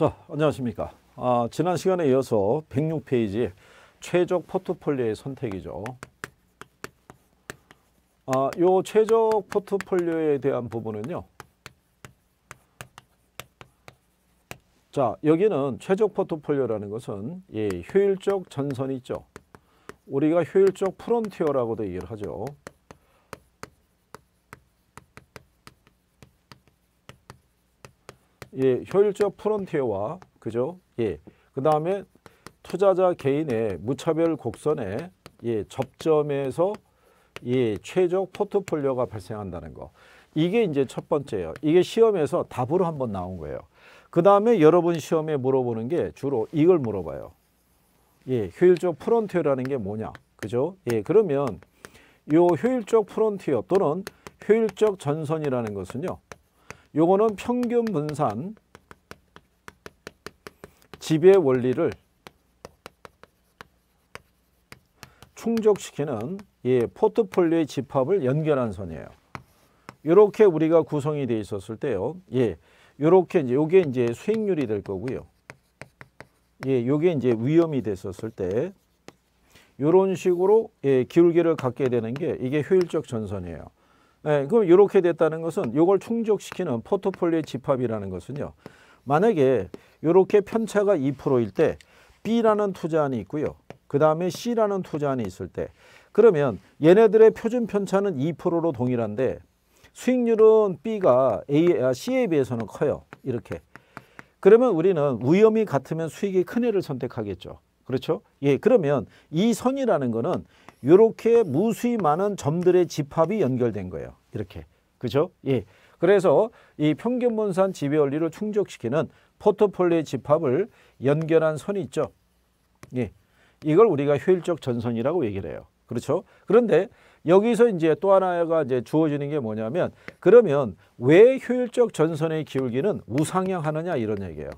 자, 안녕하십니까. 아, 지난 시간에 이어서 106페이지 최적 포트폴리오의 선택이죠. 아, 요 최적 포트폴리오에 대한 부분은요. 자, 여기는 최적 포트폴리오라는 것은 예, 효율적 전선이 있죠. 우리가 효율적 프론티어라고도 얘기를 하죠. 예, 효율적 프론티어와 그죠? 예. 그다음에 투자자 개인의 무차별 곡선에 예, 접점에서 예, 최적 포트폴리오가 발생한다는 거. 이게 이제 첫 번째예요. 이게 시험에서 답으로 한 번 나온 거예요. 그다음에 여러분 시험에 물어보는 게 주로 이걸 물어봐요. 예, 효율적 프론티어라는 게 뭐냐? 그죠? 예, 그러면 요 효율적 프론티어 또는 효율적 전선이라는 것은요. 요거는 평균 분산 지배 원리를 충족시키는 예, 포트폴리오의 집합을 연결한 선이에요. 이렇게 우리가 구성이 돼 있었을 때요. 예. 요렇게 이제 요게 이제 수익률이 될 거고요. 예, 요게 이제 위험이 됐었을 때 요런 식으로 예, 기울기를 갖게 되는 게 이게 효율적 전선이에요. 네, 그럼 이렇게 됐다는 것은 이걸 충족시키는 포트폴리오 집합이라는 것은요. 만약에 이렇게 편차가 2%일 때 B라는 투자안이 있고요. 그 다음에 C라는 투자안이 있을 때 그러면 얘네들의 표준 편차는 2%로 동일한데 수익률은 B가 A, 아, C에 비해서는 커요. 이렇게. 그러면 우리는 위험이 같으면 수익이 큰 애를 선택하겠죠. 그렇죠? 예, 그러면 이 선이라는 거는 이렇게 무수히 많은 점들의 집합이 연결된 거예요. 이렇게. 그죠? 예. 그래서 이 평균분산 지배 원리를 충족시키는 포트폴리오의 집합을 연결한 선이 있죠. 예. 이걸 우리가 효율적 전선이라고 얘기를 해요. 그렇죠? 그런데 여기서 이제 또 하나가 이제 주어지는 게 뭐냐면 그러면 왜 효율적 전선의 기울기는 우상향하느냐 이런 얘기예요.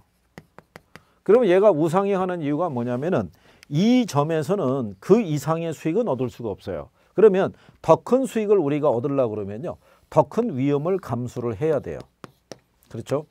그러면 얘가 우상향 하는 이유가 뭐냐면은 이 점에서는 그 이상의 수익은 얻을 수가 없어요. 그러면 더 큰 수익을 우리가 얻으려 그러면요. 더 큰 위험을 감수를 해야 돼요. 그렇죠?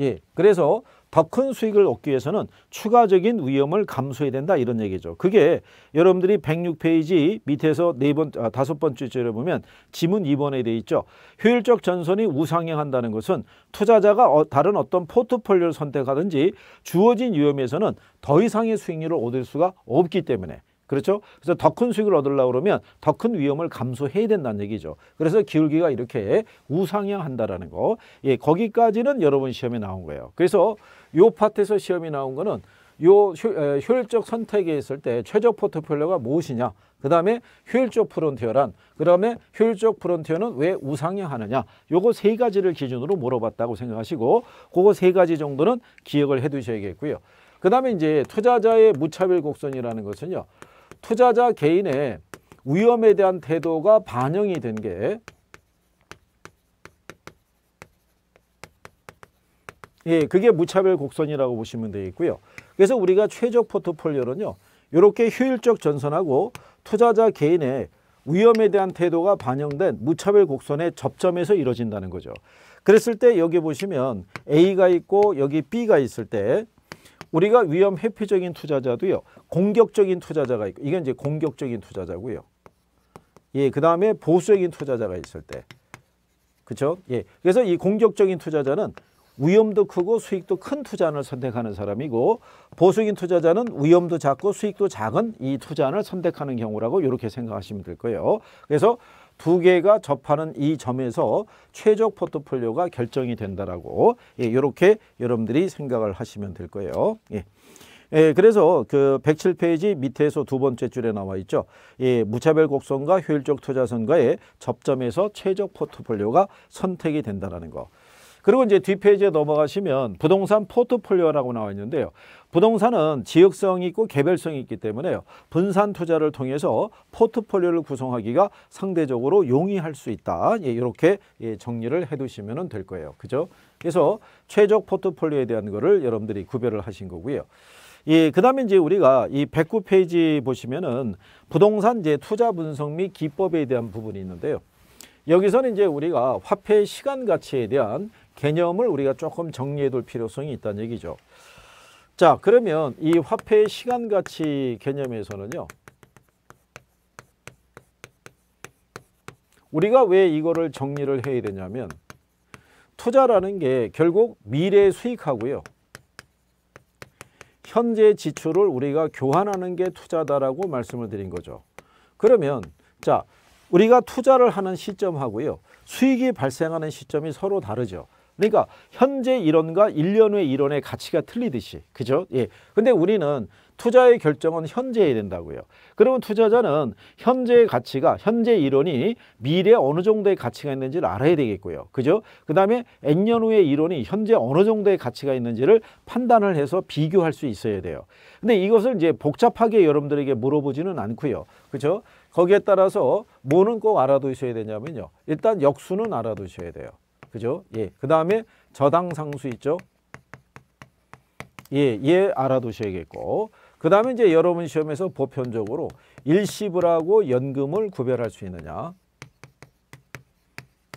예. 그래서 더큰 수익을 얻기 위해서는 추가적인 위험을 감수해야 된다 이런 얘기죠. 그게 여러분들이 106페이지 밑에서 네 번, 아, 다섯 번째 줄에 보면 지문 2번에 돼 있죠. 효율적 전선이 우상향한다는 것은 투자자가 어, 다른 어떤 포트폴리오를 선택하든지 주어진 위험에서는 더 이상의 수익률을 얻을 수가 없기 때문에 그렇죠? 그래서 더 큰 수익을 얻으려고 그러면 더 큰 위험을 감수해야 된다는 얘기죠. 그래서 기울기가 이렇게 우상향한다라는 거. 예, 거기까지는 여러분 시험에 나온 거예요. 그래서 요 파트에서 시험이 나온 거는 요 효율적 선택에 있을 때 최적 포트폴리오가 무엇이냐 그 다음에 효율적 프론티어란 그 다음에 효율적 프론티어는 왜 우상향하느냐 요거 세 가지를 기준으로 물어봤다고 생각하시고 그거 세 가지 정도는 기억을 해 두셔야겠고요 그 다음에 이제 투자자의 무차별 곡선이라는 것은요 투자자 개인의 위험에 대한 태도가 반영이 된게 예, 그게 무차별 곡선이라고 보시면 되겠고요. 그래서 우리가 최적 포트폴리오는요. 이렇게 효율적 전선하고 투자자 개인의 위험에 대한 태도가 반영된 무차별 곡선의 접점에서 이루어진다는 거죠. 그랬을 때 여기 보시면 A가 있고 여기 B가 있을 때 우리가 위험 회피적인 투자자도요. 공격적인 투자자가 있고 이게 이제 공격적인 투자자고요. 예, 그다음에 보수적인 투자자가 있을 때. 그렇죠? 예. 그래서 이 공격적인 투자자는 위험도 크고 수익도 큰 투자안을 선택하는 사람이고 보수적인 투자자는 위험도 작고 수익도 작은 이 투자안을 선택하는 경우라고 이렇게 생각하시면 될 거예요. 그래서 두 개가 접하는 이 점에서 최적 포트폴리오가 결정이 된다라고 예, 이렇게 여러분들이 생각을 하시면 될 거예요. 예. 예, 그래서 그 107페이지 밑에서 두 번째 줄에 나와 있죠. 예, 무차별 곡선과 효율적 투자 선거의 접점에서 최적 포트폴리오가 선택이 된다라는 거. 그리고 이제 뒷페이지에 넘어가시면 부동산 포트폴리오라고 나와 있는데요. 부동산은 지역성이 있고 개별성이 있기 때문에요. 분산 투자를 통해서 포트폴리오를 구성하기가 상대적으로 용이할 수 있다. 예, 이렇게 예, 정리를 해두시면 될 거예요. 그죠? 그래서 최적 포트폴리오에 대한 거를 여러분들이 구별을 하신 거고요. 예, 그 다음에 이제 우리가 이 109페이지 보시면은 부동산 이제 투자 분석 및 기법에 대한 부분이 있는데요. 여기서는 이제 우리가 화폐 시간 가치에 대한 개념을 우리가 조금 정리해 둘 필요성이 있다는 얘기죠. 자 그러면 이 화폐의 시간 가치 개념에서는요. 우리가 왜 이거를 정리를 해야 되냐면 투자라는 게 결국 미래 수익하고요. 현재 지출을 우리가 교환하는 게 투자다라고 말씀을 드린 거죠. 그러면 자 우리가 투자를 하는 시점하고요. 수익이 발생하는 시점이 서로 다르죠. 그러니까 현재 이론과 1년 후의 이론의 가치가 틀리듯이 그죠? 예. 근데 우리는 투자의 결정은 현재에 된다고요. 그러면 투자자는 현재의 가치가 현재 이론이 미래 에 어느 정도의 가치가 있는지를 알아야 되겠고요. 그죠? 그다음에 N년 후의 이론이 현재 어느 정도의 가치가 있는지를 판단을 해서 비교할 수 있어야 돼요. 근데 이것을 이제 복잡하게 여러분들에게 물어보지는 않고요. 그죠? 거기에 따라서 뭐는 꼭 알아두셔야 되냐면요. 일단 역수는 알아두셔야 돼요. 그죠? 예. 그 다음에 저당 상수 있죠? 예, 예 알아두셔야겠고 그 다음에 이제 여러분 시험에서 보편적으로 일시불하고 연금을 구별할 수 있느냐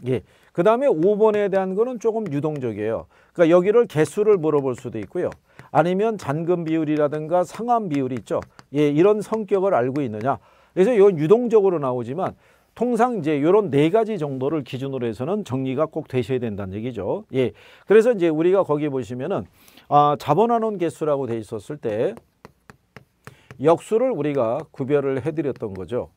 예, 그 다음에 5번에 대한 거는 조금 유동적이에요 그러니까 여기를 개수를 물어볼 수도 있고요 아니면 잔금 비율이라든가 상환 비율이 있죠 예, 이런 성격을 알고 있느냐 그래서 이건 유동적으로 나오지만 통상 이제 이런 네 가지 정도를 기준으로 해서는 정리가 꼭 되셔야 된다는 얘기죠. 예. 그래서 이제 우리가 거기 보시면은 아, 자본환원 개수라고 돼 있었을 때 역수를 우리가 구별을 해드렸던 거죠.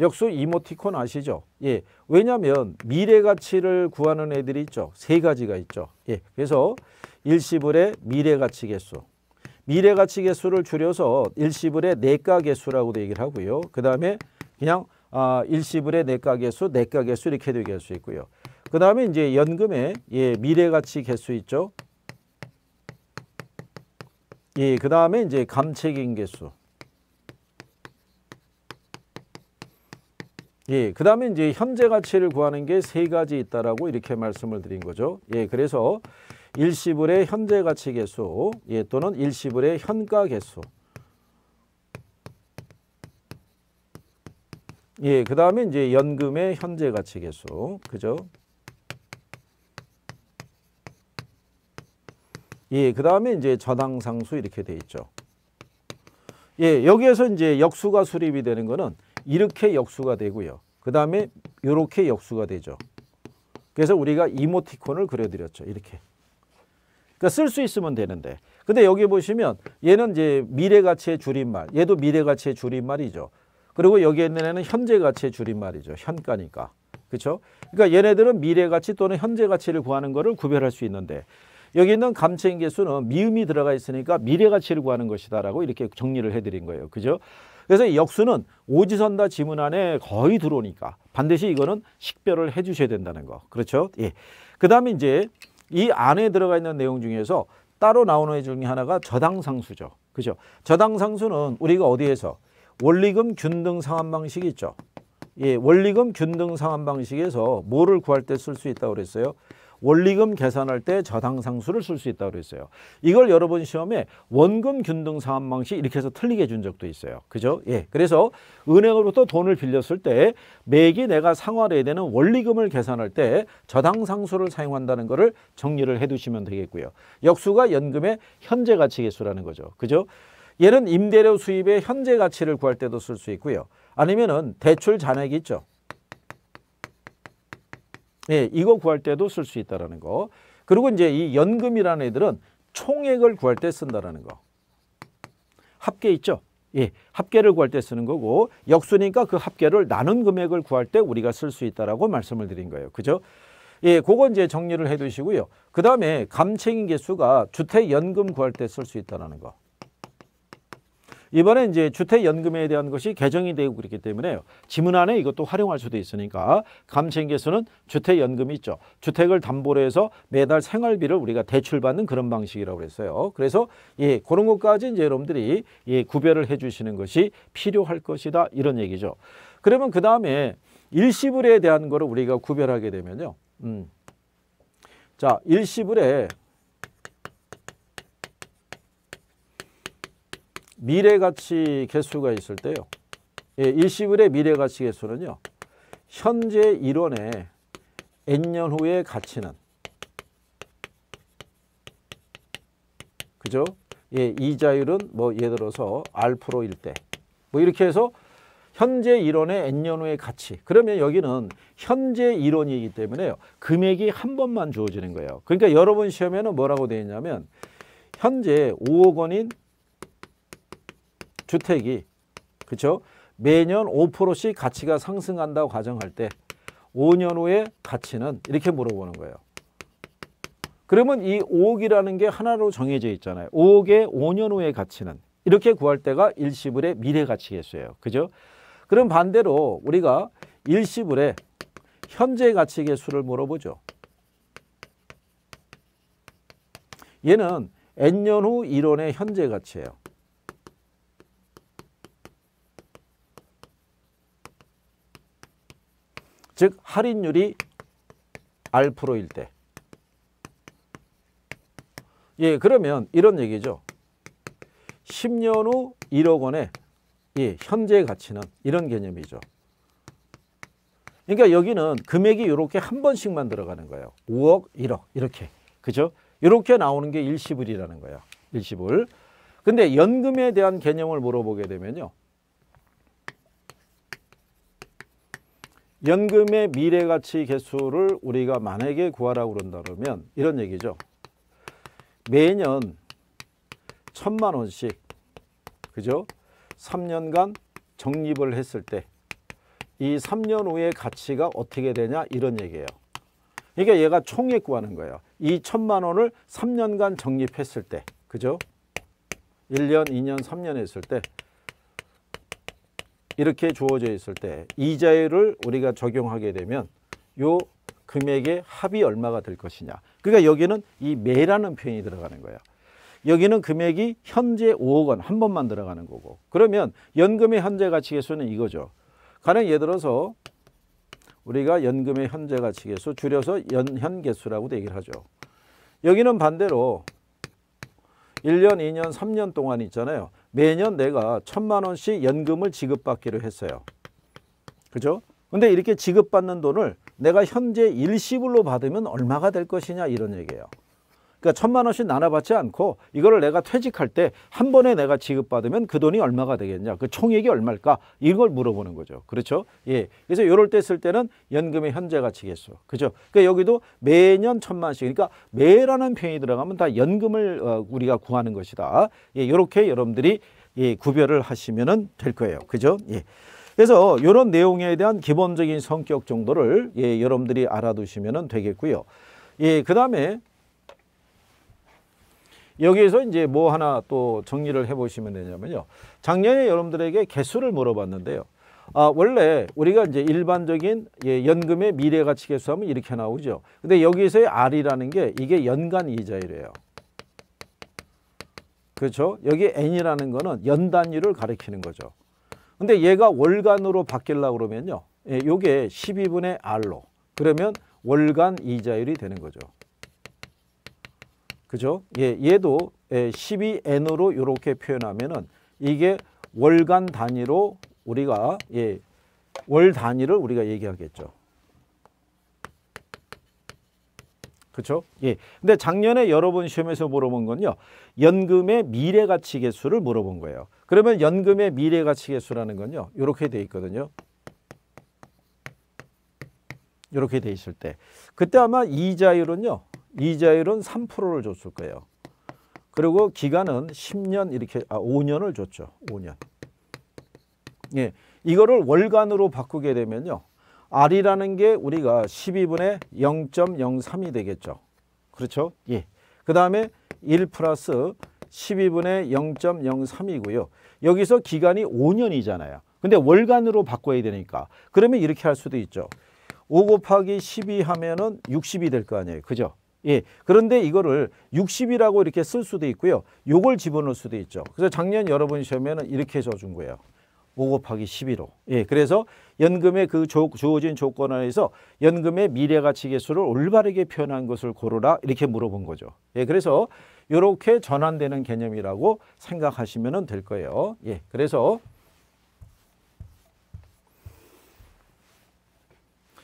역수 이모티콘 아시죠? 예. 왜냐하면 미래 가치를 구하는 애들이 있죠. 세 가지가 있죠. 예. 그래서 일시불의 미래 가치 개수. 미래가치 개수를 줄여서 일시불의 내가 개수라고도 얘기를 하고요. 그 다음에 그냥 아, 일시불의 내가 개수, 내가 개수 이렇게도 얘기할 수 있고요. 그 다음에 이제 연금의 예, 미래가치 개수 있죠. 예, 그 다음에 이제 감책인 개수. 예, 그 다음에 이제 현재 가치를 구하는 게 세 가지 있다라고 이렇게 말씀을 드린 거죠. 예, 그래서 일시불의 현재 가치 개수 예, 또는 일시불의 현가 개수 예, 그 다음에 이제 연금의 현재 가치 개수 그죠? 예, 그 다음에 이제 전항상수 이렇게 돼 있죠. 예, 여기에서 이제 역수가 수립이 되는 거는 이렇게 역수가 되고요. 그 다음에 이렇게 역수가 되죠. 그래서 우리가 이모티콘을 그려드렸죠. 이렇게. 그러니까 쓸수 있으면 되는데. 근데 여기 보시면 얘는 이제 미래 가치의 줄임말. 얘도 미래 가치의 줄임말이죠. 그리고 여기 있는 애는 현재 가치의 줄임말이죠. 현가니까. 그쵸 그러니까 얘네들은 미래 가치 또는 현재 가치를 구하는 거를 구별할 수 있는데 여기 있는 감체인계수는 미음이 들어가 있으니까 미래 가치를 구하는 것이다라고 이렇게 정리를 해드린 거예요. 그죠? 그래서 역수는 오지선 다 지문 안에 거의 들어오니까 반드시 이거는 식별을 해주셔야 된다는 거. 그렇죠? 예. 그 다음에 이제 이 안에 들어가 있는 내용 중에서 따로 나오는 애 중에 하나가 저당상수죠. 그죠? 저당상수는 우리가 어디에서 원리금 균등 상환 방식이 있죠. 예, 원리금 균등 상환 방식에서 뭐를 구할 때 쓸 수 있다고 그랬어요? 원리금 계산할 때 저당상수를 쓸 수 있다고 그랬어요. 이걸 여러 번 시험에 원금 균등 상환 방식 이렇게 해서 틀리게 준 적도 있어요. 그죠? 예. 그래서 은행으로부터 돈을 빌렸을 때 매기 내가 상환해야 되는 원리금을 계산할 때 저당상수를 사용한다는 것을 정리를 해 두시면 되겠고요. 역수가 연금의 현재 가치 계수라는 거죠. 그죠? 얘는 임대료 수입의 현재 가치를 구할 때도 쓸 수 있고요. 아니면은 대출 잔액이 있죠. 예, 이거 구할 때도 쓸 수 있다라는 거. 그리고 이제 이 연금이라는 애들은 총액을 구할 때 쓴다라는 거. 합계 있죠? 예, 합계를 구할 때 쓰는 거고 역수니까 그 합계를 나눈 금액을 구할 때 우리가 쓸 수 있다라고 말씀을 드린 거예요. 그죠? 예, 그거 이제 정리를 해 두시고요. 그다음에 감책인 개수가 주택 연금 구할 때 쓸 수 있다라는 거. 이번에 이제 주택연금에 대한 것이 개정이 되고 그렇기 때문에 지문 안에 이것도 활용할 수도 있으니까 감세계수는 주택연금이 있죠. 주택을 담보로 해서 매달 생활비를 우리가 대출받는 그런 방식이라고 그랬어요. 그래서 예, 그런 것까지 이제 여러분들이 예, 구별을 해 주시는 것이 필요할 것이다 이런 얘기죠. 그러면 그 다음에 일시불에 대한 거를 우리가 구별하게 되면요. 음. 자, 일시불에 미래가치 개수가 있을 때요. 예, 일시불의 미래가치 개수는요. 현재 1원에 n년 후의 가치는 그죠? 예, 이자율은 뭐 예를 들어서 r 일때뭐 이렇게 해서 현재 1원의 n년 후의 가치 그러면 여기는 현재 1원이기 때문에 금액이 한 번만 주어지는 거예요. 그러니까 여러분 시험에는 뭐라고 되어 있냐면 현재 5억 원인 주택이 그렇죠? 매년 5%씩 가치가 상승한다고 가정할 때 5년 후의 가치는 이렇게 물어보는 거예요. 그러면 이 5억이라는 게 하나로 정해져 있잖아요. 5억의 5년 후의 가치는 이렇게 구할 때가 일시불의 미래 가치계수요 그죠? 그럼 반대로 우리가 일시불의 현재 가치계수를 물어보죠. 얘는 n년 후 1원의 현재 가치예요. 즉 할인율이 R%일 때. 예, 그러면 이런 얘기죠. 10년 후 1억 원의 예, 현재 가치는 이런 개념이죠. 그러니까 여기는 금액이 이렇게 한 번씩만 들어가는 거예요. 5억, 1억 이렇게. 그죠? 이렇게 나오는 게 일시불이라는 거예요 일시불. 근데 연금에 대한 개념을 물어보게 되면요. 연금의 미래 가치 개수를 우리가 만약에 구하라고 그런다 그러면 이런 얘기죠. 매년 천만 원씩 그죠? 3년간 적립을 했을 때 이 3년 후의 가치가 어떻게 되냐 이런 얘기예요. 그러니까 얘가 총액 구하는 거예요. 이 천만 원을 3년간 적립했을 때 그죠? 1년, 2년, 3년 했을 때 이렇게 주어져 있을 때 이자율을 우리가 적용하게 되면 요 금액의 합이 얼마가 될 것이냐. 그러니까 여기는 이 매라는 표현이 들어가는 거예요 여기는 금액이 현재 5억 원 한 번만 들어가는 거고 그러면 연금의 현재 가치계수는 이거죠. 가령 예를 들어서 우리가 연금의 현재 가치계수 줄여서 연현계수라고도 얘기를 하죠. 여기는 반대로 1년, 2년, 3년 동안 있잖아요. 매년 내가 천만 원씩 연금을 지급받기로 했어요. 그죠? 근데 이렇게 지급받는 돈을 내가 현재 일시불로 받으면 얼마가 될 것이냐 이런 얘기예요. 그러니까 천만 원씩 나눠받지 않고 이거를 내가 퇴직할 때 한 번에 내가 지급받으면 그 돈이 얼마가 되겠냐 그 총액이 얼마일까 이걸 물어보는 거죠 그렇죠 예 그래서 요럴 때 쓸 때는 연금의 현재 가치 겠죠 그죠 그러니까 여기도 매년 천만씩 그러니까 매라는 편이 들어가면 다 연금을 어, 우리가 구하는 것이다 예 요렇게 여러분들이 예, 구별을 하시면은 될 거예요 그죠 예. 그래서 이런 내용에 대한 기본적인 성격 정도를 예, 여러분들이 알아두시면 되겠고요. 예, 그 다음에 여기에서 이제 뭐 하나 또 정리를 해보시면 되냐면요. 작년에 여러분들에게 개수를 물어봤는데요. 아, 원래 우리가 이제 일반적인 예, 연금의 미래 가치 개수하면 이렇게 나오죠. 근데 여기서의 에 R이라는 게 이게 연간 이자율이에요. 그렇죠? 여기 N이라는 거는 연단율을 가리키는 거죠. 근데 얘가 월간으로 바뀌려고 그러면요. 예, 요게 12분의 R로. 그러면 월간 이자율이 되는 거죠. 그죠? 예, 얘도 12n으로 예, 이렇게 표현하면은 이게 월간 단위로 우리가 예, 월 단위를 우리가 얘기하겠죠. 그렇죠? 예. 근데 작년에 여러분 시험에서 물어본 건요. 연금의 미래 가치 계수를 물어본 거예요. 그러면 연금의 미래 가치 계수라는 건요. 이렇게 돼 있거든요. 이렇게 돼 있을 때 그때 아마 이자율은요. 이자율은 3%를 줬을 거예요. 그리고 기간은 10년 이렇게 아 5년을 줬죠. 5년. 예. 이거를 월간으로 바꾸게 되면요. R이라는 게 우리가 12분의 0.03이 되겠죠. 그렇죠? 예. 그 다음에 1 플러스 12분의 0.03이고요. 여기서 기간이 5년이잖아요. 근데 월간으로 바꿔야 되니까. 그러면 이렇게 할 수도 있죠. 5 곱하기 12 하면은 60이 될 거 아니에요. 그죠? 예. 그런데 이거를 60이라고 이렇게 쓸 수도 있고요. 요걸 집어넣을 수도 있죠. 그래서 작년 여러분 시험에는 이렇게 해줘준 거예요. 5 곱하기 1 1호 예. 그래서 연금의 그 조, 주어진 조건 안에서 연금의 미래 가치 계수를 올바르게 표현한 것을 고르라 이렇게 물어본 거죠. 예. 그래서 이렇게 전환되는 개념이라고 생각하시면 될 거예요. 예. 그래서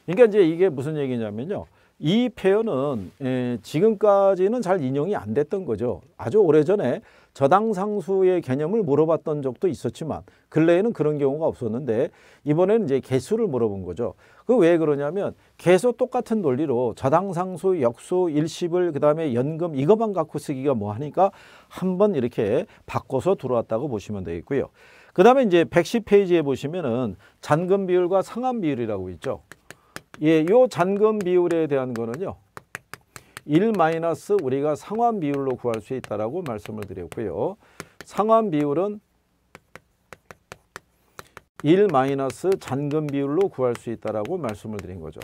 그러니까 이제 이게 무슨 얘기냐면요. 이 표현은 에, 예, 지금까지는 잘 인용이 안 됐던 거죠. 아주 오래전에 저당 상수의 개념을 물어봤던 적도 있었지만 근래에는 그런 경우가 없었는데 이번에는 이제 개수를 물어본 거죠. 그 왜 그러냐면 계속 똑같은 논리로 저당 상수, 역수, 일시불, 그다음에 연금 이것만 갖고 쓰기가 뭐 하니까 한번 이렇게 바꿔서 들어왔다고 보시면 되겠고요. 그다음에 이제 110페이지에 보시면은 잔금 비율과 상한 비율이라고 있죠. 예, 요 잔금 비율에 대한 거는요. 1 마이너스 우리가 상환 비율로 구할 수 있다라고 말씀을 드렸고요. 상환 비율은 1 마이너스 잔금 비율로 구할 수 있다라고 말씀을 드린 거죠.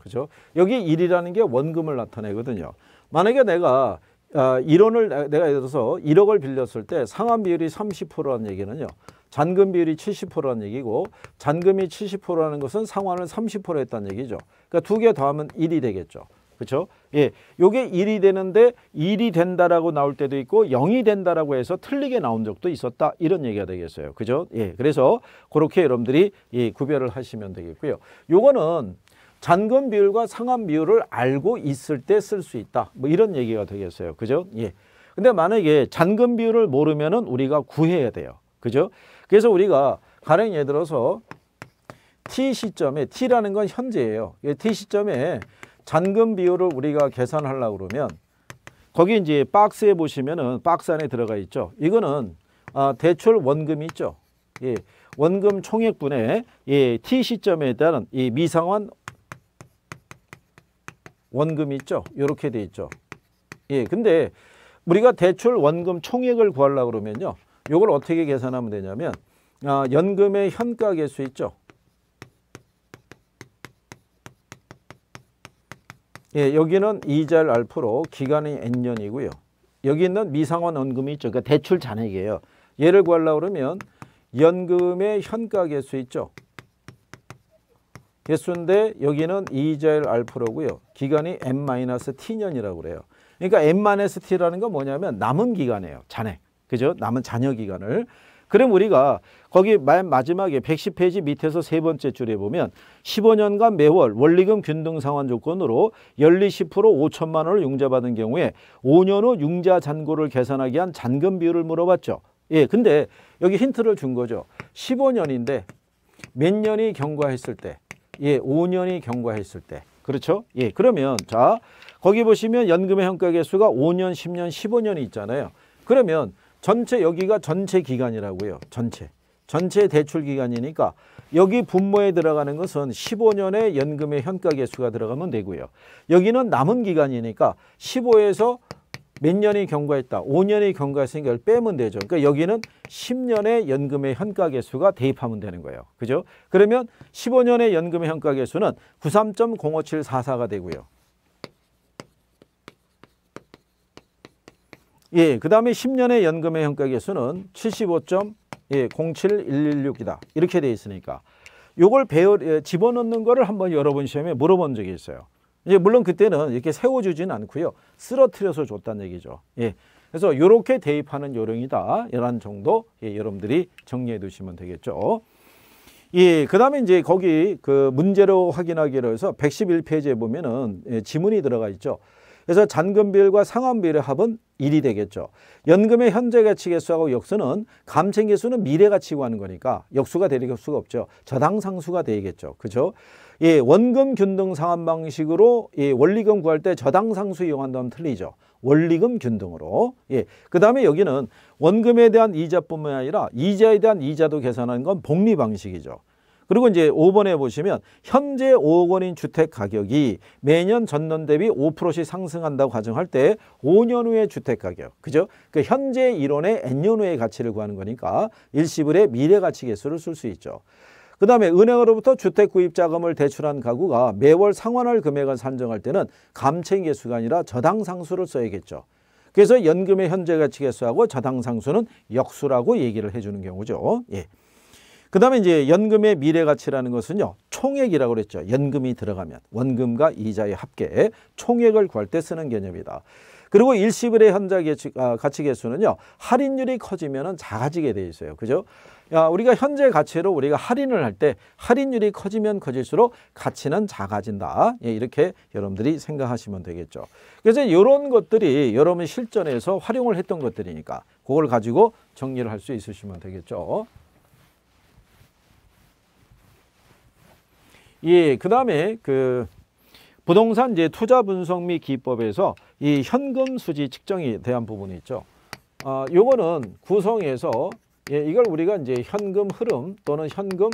그죠? 여기 1이라는 게 원금을 나타내거든요. 만약에 내가 1원을 아, 내가 예를 들어서 1억을 빌렸을 때 상환 비율이 30%라는 얘기는요. 잔금 비율이 70%라는 얘기고 잔금이 70%라는 것은 상환을 30% 했다는 얘기죠. 그러니까 두 개 더하면 1이 되겠죠. 그렇죠? 예, 요게 1이 되는데 1이 된다라고 나올 때도 있고 0이 된다라고 해서 틀리게 나온 적도 있었다 이런 얘기가 되겠어요. 그죠? 예, 그래서 그렇게 여러분들이 예, 구별을 하시면 되겠고요. 요거는 잔금 비율과 상환 비율을 알고 있을 때 쓸 수 있다. 뭐 이런 얘기가 되겠어요. 그죠? 예. 근데 만약에 잔금 비율을 모르면은 우리가 구해야 돼요. 그죠? 그래서 우리가 가령 예를 들어서 t 시점에 t라는 건 현재예요. t 시점에 잔금 비율을 우리가 계산하려고 그러면 거기 이제 박스에 보시면은 박스 안에 들어가 있죠. 이거는 아, 대출 원금이 있죠. 예, 원금 총액분의 예, t 시점에 대한 이 미상환 원금이 있죠. 이렇게 돼 있죠. 예, 근데 우리가 대출 원금 총액을 구하려고 그러면요. 이걸 어떻게 계산하면 되냐면 아, 연금의 현가 개수 있죠. 예, 여기는 이자를 알프로 기간이 n년이고요. 여기 있는 미상환 원금이 있죠. 그러니까 대출 잔액이에요. 얘를 구하려고 그러면 연금의 현가 개수 있죠. 개수인데 여기는 이자율 알프로고요. 기간이 n-t년이라고 그래요. 그러니까 n-t라는 건 뭐냐면 남은 기간이에요. 잔액. 그죠? 남은 잔여 기간을. 그럼 우리가 거기 맨 마지막에 110페이지 밑에서 세 번째 줄에 보면 15년간 매월 원리금 균등 상환 조건으로 연리 10% 5천만 원을 융자받은 경우에 5년 후 융자 잔고를 계산하기위한 잔금 비율을 물어봤죠. 예, 근데 여기 힌트를 준 거죠. 15년인데 몇 년이 경과했을 때, 예, 5년이 경과했을 때. 그렇죠? 예, 그러면 자, 거기 보시면 연금의 현가개수가 5년, 10년, 15년이 있잖아요. 그러면 전체 여기가 전체 기간이라고요. 전체. 전체 대출 기간이니까 여기 분모에 들어가는 것은 15년의 연금의 현가 개수가 들어가면 되고요. 여기는 남은 기간이니까 15에서 몇 년이 경과했다. 5년이 경과했으니까 이걸 빼면 되죠. 그러니까 여기는 10년의 연금의 현가개수가 대입하면 되는 거예요. 그죠? 그러면 15년의 연금의 현가개수는 93.05744가 되고요. 예, 그 다음에 10년의 연금의 현가계수는 75.07116이다. 이렇게 돼 있으니까 요걸 배어 예, 집어넣는 거를 한번 여러분 시험에 물어본 적이 있어요. 이제 물론 그때는 이렇게 세워주진 않고요. 쓰러트려서 줬다는 얘기죠. 예. 그래서 이렇게 대입하는 요령이다. 이런 정도 예, 여러분들이 정리해 두시면 되겠죠. 예, 그 다음에 이제 거기 그 문제로 확인하기로 해서 111페이지에 보면은 예, 지문이 들어가 있죠. 그래서 잔금 비율과 상환 비율의 합은 1이 되겠죠. 연금의 현재 가치 계수하고 역수는 감챙 계수는 미래 가치 구하는 거니까 역수가 되릴 수가 없죠. 저당 상수가 되겠죠. 그죠? 예, 원금 균등 상환 방식으로 예, 원리금 구할 때 저당 상수 이용한다면 틀리죠. 원리금 균등으로. 예. 그다음에 여기는 원금에 대한 이자뿐만 아니라 이자에 대한 이자도 계산하는 건 복리 방식이죠. 그리고 이제 5번에 보시면 현재 5억 원인 주택 가격이 매년 전년 대비 5%씩 상승한다고 가정할 때 5년 후의 주택 가격. 그죠? 그 현재 이론의 n년 후의 가치를 구하는 거니까 일시불의 미래 가치 계수를 쓸 수 있죠. 그 다음에 은행으로부터 주택 구입 자금을 대출한 가구가 매월 상환할 금액을 산정할 때는 감책계수가 아니라 저당상수를 써야겠죠. 그래서 연금의 현재 가치 계수하고 저당상수는 역수라고 얘기를 해주는 경우죠. 예. 그 다음에 이제 연금의 미래가치라는 것은요. 총액이라고 그랬죠. 연금이 들어가면 원금과 이자의 합계 총액을 구할 때 쓰는 개념이다. 그리고 일시불의 현자 개치, 아, 가치 개수는요. 할인율이 커지면 작아지게 돼 있어요. 그죠? 야, 우리가 현재 가치로 우리가 할인을 할 때 할인율이 커지면 커질수록 가치는 작아진다. 예, 이렇게 여러분들이 생각하시면 되겠죠. 그래서 이런 것들이 여러분 실전에서 활용을 했던 것들이니까 그걸 가지고 정리를 할 수 있으시면 되겠죠. 예, 그다음에 그 부동산 이제 투자 분석 및 기법에서 이 현금 수지 측정에 대한 부분이 있죠. 아, 요거는 구성에서 예, 이걸 우리가 이제 현금 흐름 또는 현금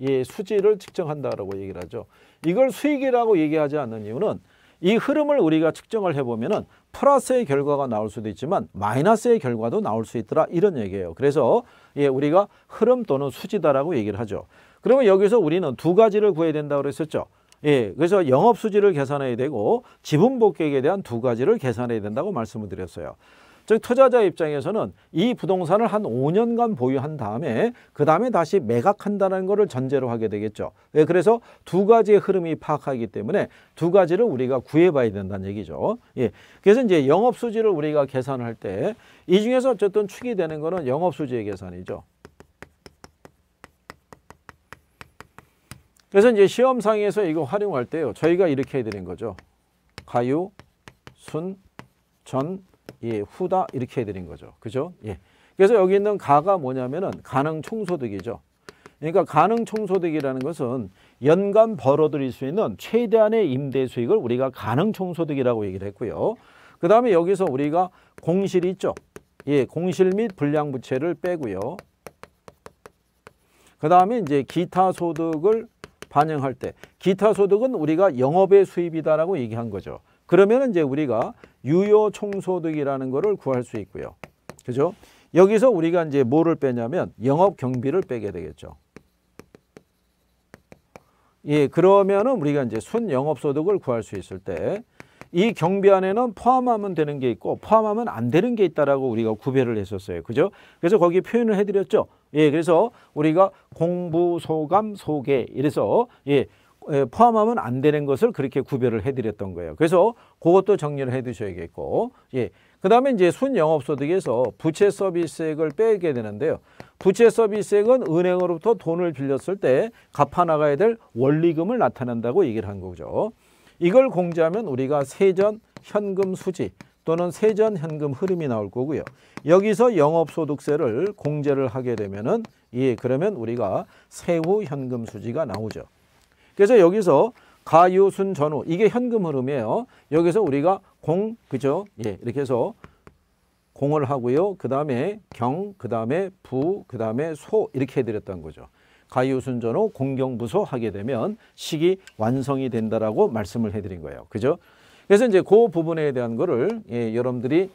예, 수지를 측정한다라고 얘기를 하죠. 이걸 수익이라고 얘기하지 않는 이유는 이 흐름을 우리가 측정을 해보면은 플러스의 결과가 나올 수도 있지만 마이너스의 결과도 나올 수 있더라 이런 얘기예요. 그래서 예, 우리가 흐름 또는 수지다라고 얘기를 하죠. 그러면 여기서 우리는 두 가지를 구해야 된다고 그랬었죠. 예, 그래서 영업 수지를 계산해야 되고 지분 복객에 대한 두 가지를 계산해야 된다고 말씀을 드렸어요. 즉 투자자 입장에서는 이 부동산을 한 5년간 보유한 다음에 그 다음에 다시 매각한다는 것을 전제로 하게 되겠죠. 예, 그래서 두 가지의 흐름이 파악하기 때문에 두 가지를 우리가 구해봐야 된다는 얘기죠. 예, 그래서 이제 영업 수지를 우리가 계산할 때 이 중에서 어쨌든 축이 되는 거는 영업 수지의 계산이죠. 그래서 이제 시험 상에서 이거 활용할 때요. 저희가 이렇게 해드린 거죠. 가유, 순, 전, 예, 후다 이렇게 해드린 거죠. 그죠? 예. 그래서 여기 있는 가가 뭐냐면은 가능 총소득이죠. 그러니까 가능 총소득이라는 것은 연간 벌어들일 수 있는 최대한의 임대 수익을 우리가 가능 총소득이라고 얘기를 했고요. 그 다음에 여기서 우리가 공실 있죠. 예, 공실 및 불량 부채를 빼고요. 그 다음에 이제 기타 소득을 반영할 때 기타 소득은 우리가 영업의 수입이다라고 얘기한 거죠. 그러면 이제 우리가 유효 총소득이라는 거를 구할 수 있고요. 그죠? 여기서 우리가 이제 뭐를 빼냐면 영업 경비를 빼게 되겠죠. 예, 그러면은 우리가 이제 순영업소득을 구할 수 있을 때 이 경비 안에는 포함하면 되는 게 있고 포함하면 안 되는 게 있다라고 우리가 구별을 했었어요. 그죠? 그래서 거기 표현을 해드렸죠. 예, 그래서 우리가 공부, 소감, 소개 이래서 예, 포함하면 안 되는 것을 그렇게 구별을 해드렸던 거예요. 그래서 그것도 정리를 해두셔야겠고, 예. 그 다음에 이제 순영업소득에서 부채 서비스액을 빼게 되는데요. 부채 서비스액은 은행으로부터 돈을 빌렸을 때 갚아나가야 될 원리금을 나타낸다고 얘기를 한 거죠. 이걸 공제하면 우리가 세전, 현금 수지, 또는 세전 현금 흐름이 나올 거고요. 여기서 영업소득세를 공제를 하게 되면은 예 그러면 우리가 세후 현금 수지가 나오죠. 그래서 여기서 가유순 전후 이게 현금 흐름이에요. 여기서 우리가 공 그죠? 예 이렇게 해서 공을 하고요. 그 다음에 경, 그 다음에 부, 그 다음에 소 이렇게 해드렸던 거죠. 가유순전후 공경부소 하게 되면 식이 완성이 된다라고 말씀을 해드린 거예요. 그죠? 그래서 이제 그 부분에 대한 거를 예, 여러분들이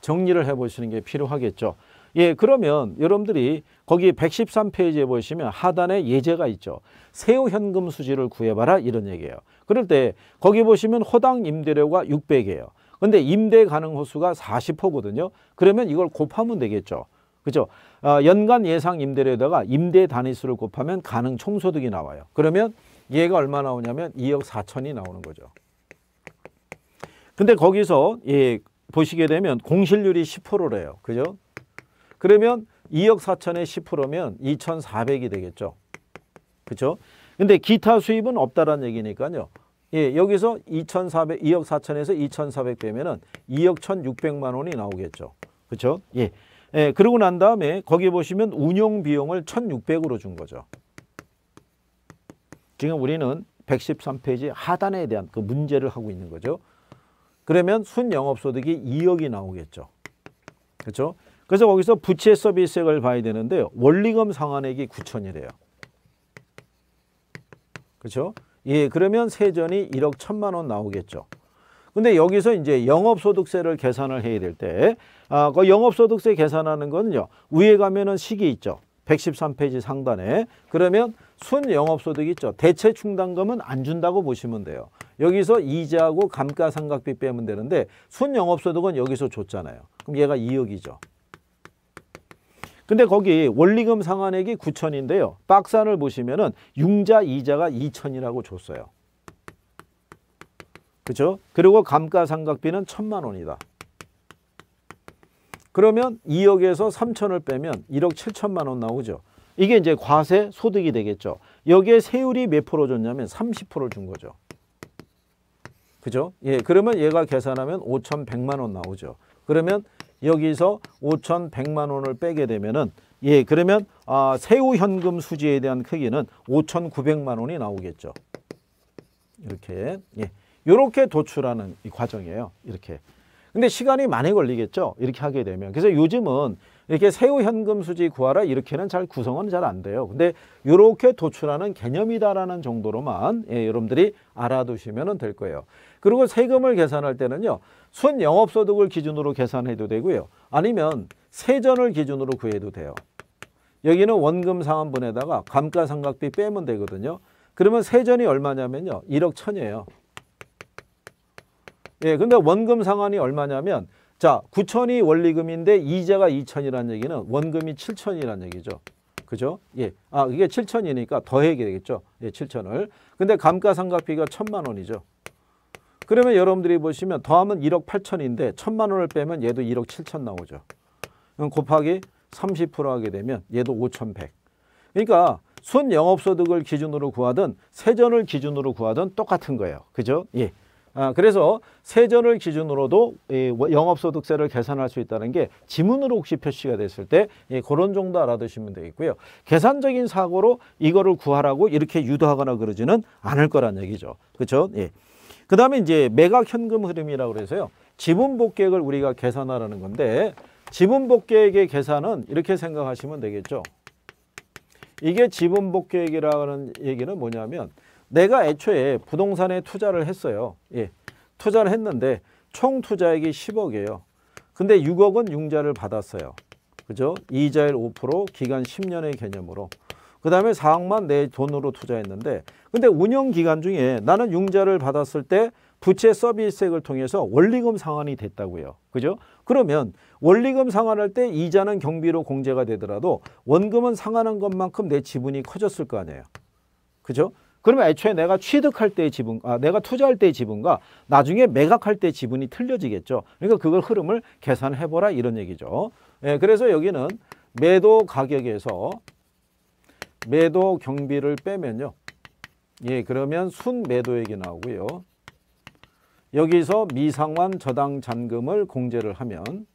정리를 해보시는 게 필요하겠죠. 예, 그러면 여러분들이 거기 113페이지에 보시면 하단에 예제가 있죠. 세후 현금 수지를 구해봐라 이런 얘기예요. 그럴 때 거기 보시면 호당 임대료가 600이에요. 근데 임대 가능 호수가 40호거든요. 그러면 이걸 곱하면 되겠죠. 그죠? 어, 연간 예상 임대료에다가 임대 단위수를 곱하면 가능 총소득이 나와요. 그러면 얘가 얼마 나오냐면 2억 4천이 나오는 거죠. 근데 거기서 예, 보시게 되면 공실률이 10%래요. 그죠? 그러면 2억 4천에 10%면 2,400이 되겠죠. 그죠 근데 기타 수입은 없다라는 얘기니까요. 예, 여기서 2,400, 2억 4천에서 2,400 빼면은 2억 1,600만 원이 나오겠죠. 그죠 예. 예, 그러고 난 다음에 거기 보시면 운영 비용을 1,600으로 준 거죠. 지금 우리는 113페이지 하단에 대한 그 문제를 하고 있는 거죠. 그러면 순영업소득이 2억이 나오겠죠. 그렇죠? 그래서 거기서 부채 서비스액을 봐야 되는데 원리금 상환액이 9천이래요. 그렇죠? 예, 그러면 세전이 1억 1천만 원 나오겠죠. 근데 여기서 이제 영업소득세를 계산을 해야 될 때, 아, 그 영업소득세 계산하는 거는요, 위에 가면은 식이 있죠. 113페이지 상단에. 그러면 순영업소득 있죠. 대체 충당금은 안 준다고 보시면 돼요. 여기서 이자하고 감가상각비 빼면 되는데 순영업소득은 여기서 줬잖아요. 그럼 얘가 2억이죠. 근데 거기 원리금 상환액이 9천인데요. 박산을 보시면 은 융자 이자가 2천이라고 줬어요. 그렇죠? 그리고 감가상각비는 천만 원이다. 그러면 2억에서 3천을 빼면 1억 7천만 원 나오죠. 이게 이제 과세 소득이 되겠죠. 여기에 세율이 몇 프로 줬냐면 30%를 준 거죠. 그죠? 예, 그러면 얘가 계산하면 5,100만 원 나오죠. 그러면 여기서 5,100만 원을 빼게 되면은 예, 그러면 아, 세후 현금 수지에 대한 크기는 5,900만 원이 나오겠죠. 이렇게 예, 요렇게 도출하는 이 과정이에요. 이렇게. 근데 시간이 많이 걸리겠죠. 이렇게 하게 되면. 그래서 요즘은 이렇게 세후 현금 수지 구하라 이렇게는 잘 구성은 잘 안 돼요. 근데 요렇게 도출하는 개념이다라는 정도로만 예, 여러분들이 알아두시면 될 거예요. 그리고 세금을 계산할 때는요. 순영업소득을 기준으로 계산해도 되고요. 아니면 세전을 기준으로 구해도 돼요. 여기는 원금 상환분에다가 감가상각비 빼면 되거든요. 그러면 세전이 얼마냐면요. 1억 천이에요. 예, 근데 원금 상환이 얼마냐면 자, 9천이 원리금인데 이자가 2천이라는 얘기는 원금이 7천이라는 얘기죠. 그죠? 예. 아, 이게 7천이니까 더해야 되겠죠. 예, 7천을. 근데 감가상각비가 1 천만 원이죠. 그러면 여러분들이 보시면 더하면 1억 8천인데 천만 원을 빼면 얘도 1억 7천 나오죠. 그럼 곱하기 30% 하게 되면 얘도 5,100. 그러니까 순 영업소득을 기준으로 구하든 세전을 기준으로 구하든 똑같은 거예요. 그죠? 예. 아, 그래서 세전을 기준으로도 예, 영업소득세를 계산할 수 있다는 게 지문으로 혹시 표시가 됐을 때 예, 그런 정도 알아두시면 되겠고요. 계산적인 사고로 이거를 구하라고 이렇게 유도하거나 그러지는 않을 거란 얘기죠. 그렇죠? 예. 그 다음에 이제 매각 현금 흐름이라고 그래서요. 지분 복객을 우리가 계산하라는 건데 지분 복객의 계산은 이렇게 생각하시면 되겠죠. 이게 지분 복객이라는 얘기는 뭐냐면 내가 애초에 부동산에 투자를 했어요. 예. 투자를 했는데 총 투자액이 10억이에요. 근데 6억은 융자를 받았어요. 그죠? 이자율 5% 기간 10년의 개념으로. 그 다음에 4억만 내 돈으로 투자했는데 근데 운영기간 중에 나는 융자를 받았을 때 부채 서비스액을 통해서 원리금 상환이 됐다고요. 그죠? 그러면 원리금 상환할 때 이자는 경비로 공제가 되더라도 원금은 상환한 것만큼 내 지분이 커졌을 거 아니에요. 그죠? 그러면 애초에 내가 취득할 때의 지분, 아, 내가 투자할 때의 지분과 나중에 매각할 때 지분이 틀려지겠죠. 그러니까 그걸 흐름을 계산해보라 이런 얘기죠. 예, 그래서 여기는 매도 가격에서 매도 경비를 빼면요. 예, 그러면 순매도액이 나오고요. 여기서 미상환 저당 잔금을 공제를 하면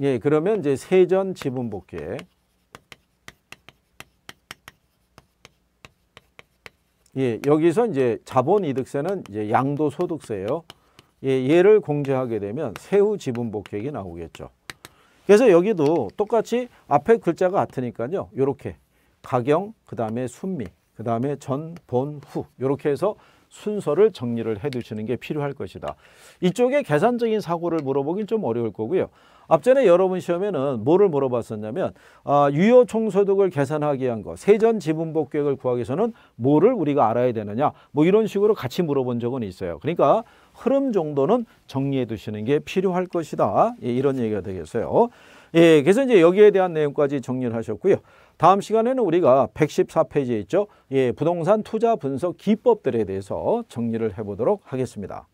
예, 그러면 이제 세전 지분 복귀에 예, 여기서 이제 자본 이득세는 이제 양도 소득세예요. 예, 얘를 공제하게 되면 세후 지분 복귀액이 나오겠죠. 그래서 여기도 똑같이 앞에 글자가 같으니까요. 이렇게 가경, 그 다음에 순미, 그 다음에 전, 본, 후 이렇게 해서 순서를 정리를 해두시는 게 필요할 것이다. 이쪽에 계산적인 사고를 물어보긴 좀 어려울 거고요. 앞전에 여러분 시험에는 뭐를 물어봤었냐면 아, 유효 총소득을 계산하기 위한 거, 세전 지분복 계획을 구하기 위해서는 뭐를 우리가 알아야 되느냐 뭐 이런 식으로 같이 물어본 적은 있어요. 그러니까 흐름 정도는 정리해 두시는 게 필요할 것이다. 예, 이런 얘기가 되겠어요. 예, 그래서 이제 여기에 대한 내용까지 정리를 하셨고요. 다음 시간에는 우리가 114페이지에 있죠. 예, 부동산 투자 분석 기법들에 대해서 정리를 해보도록 하겠습니다.